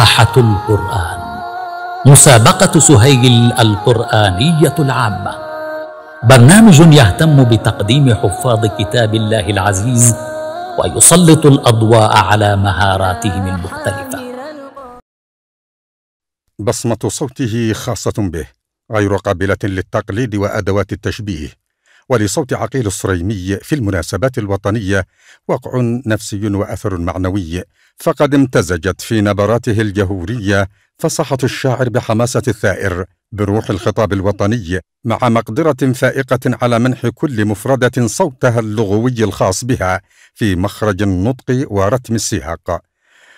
إشاحة القرآن مسابقة سهيل القرآنية العامة برنامج يهتم بتقديم حفاظ كتاب الله العزيز ويسلط الأضواء على مهاراتهم المختلفة بصمة صوته خاصة به غير قابلة للتقليد وأدوات التشبيه ولصوت عقيل الصريمي في المناسبات الوطنية وقع نفسي وأثر معنوي فقد امتزجت في نبراته الجهورية فصحة الشاعر بحماسة الثائر بروح الخطاب الوطني مع مقدرة فائقة على منح كل مفردة صوتها اللغوي الخاص بها في مخرج النطق ورتم السياق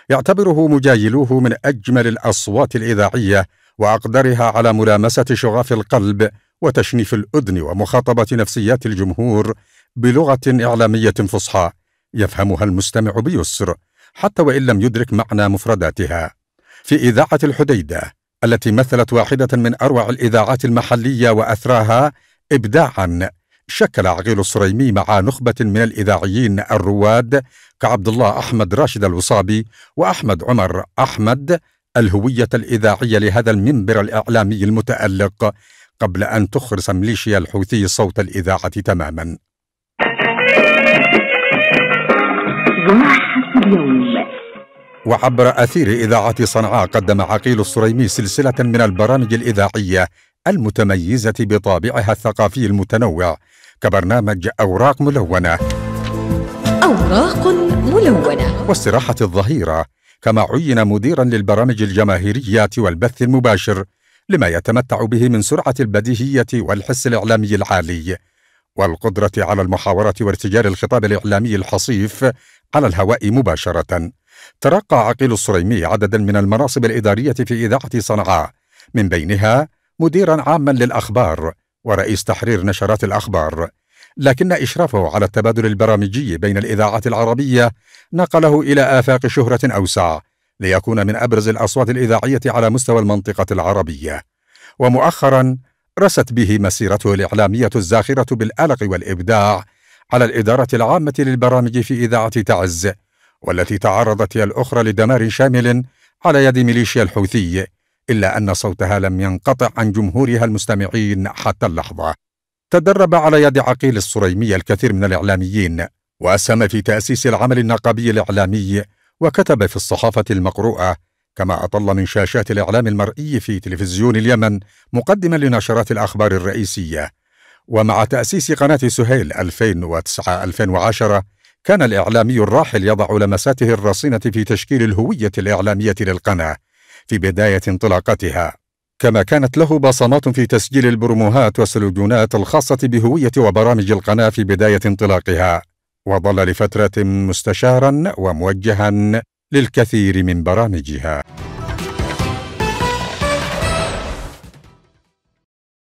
يعتبره مجايلوه من أجمل الأصوات الإذاعية وأقدرها على ملامسة شغاف القلب وتشنيف الأذن ومخاطبة نفسيات الجمهور بلغة إعلامية فصحى يفهمها المستمع بيسر حتى وإن لم يدرك معنى مفرداتها في إذاعة الحديدة التي مثلت واحدة من أروع الإذاعات المحلية وأثراها إبداعا شكل عقيل الصريمي مع نخبة من الإذاعيين الرواد كعبد الله أحمد راشد الوصابي وأحمد عمر أحمد الهوية الإذاعية لهذا المنبر الإعلامي المتألق قبل أن تخرس ميليشيا الحوثي صوت الإذاعة تماما وعبر أثير إذاعة صنعاء قدم عقيل السريمي سلسلة من البرامج الإذاعية المتميزة بطابعها الثقافي المتنوع كبرنامج أوراق ملونة أوراق ملونة واستراحة الظهيرة كما عين مديرا للبرامج الجماهيرية والبث المباشر لما يتمتع به من سرعة البديهية والحس الإعلامي العالي والقدرة على المحاورة وارتجال الخطاب الإعلامي الحصيف على الهواء مباشرة ترقى عقيل الصريمي عددا من المناصب الإدارية في إذاعة صنعاء من بينها مديرا عاما للأخبار ورئيس تحرير نشرات الأخبار لكن إشرافه على التبادل البرامجي بين الإذاعات العربية نقله إلى آفاق شهرة أوسع ليكون من أبرز الأصوات الإذاعية على مستوى المنطقة العربية ومؤخرا رست به مسيرته الإعلامية الزاخرة بالألق والإبداع على الإدارة العامة للبرامج في إذاعة تعز والتي تعرضت هي الأخرى لدمار شامل على يد ميليشيا الحوثي إلا أن صوتها لم ينقطع عن جمهورها المستمعين حتى اللحظة تدرب على يد عقيل الصريمي الكثير من الإعلاميين وأسهم في تأسيس العمل النقابي الإعلامي وكتب في الصحافة المقروءة كما أطل من شاشات الإعلام المرئي في تلفزيون اليمن مقدما لنشرات الأخبار الرئيسية ومع تأسيس قناة سهيل 2009-2010 كان الإعلامي الراحل يضع لمساته الرصينة في تشكيل الهوية الإعلامية للقناة في بداية انطلاقتها كما كانت له بصمات في تسجيل البرموهات والسلوجونات الخاصة بهوية وبرامج القناة في بداية انطلاقها وظل لفترة مستشارا وموجها للكثير من برامجها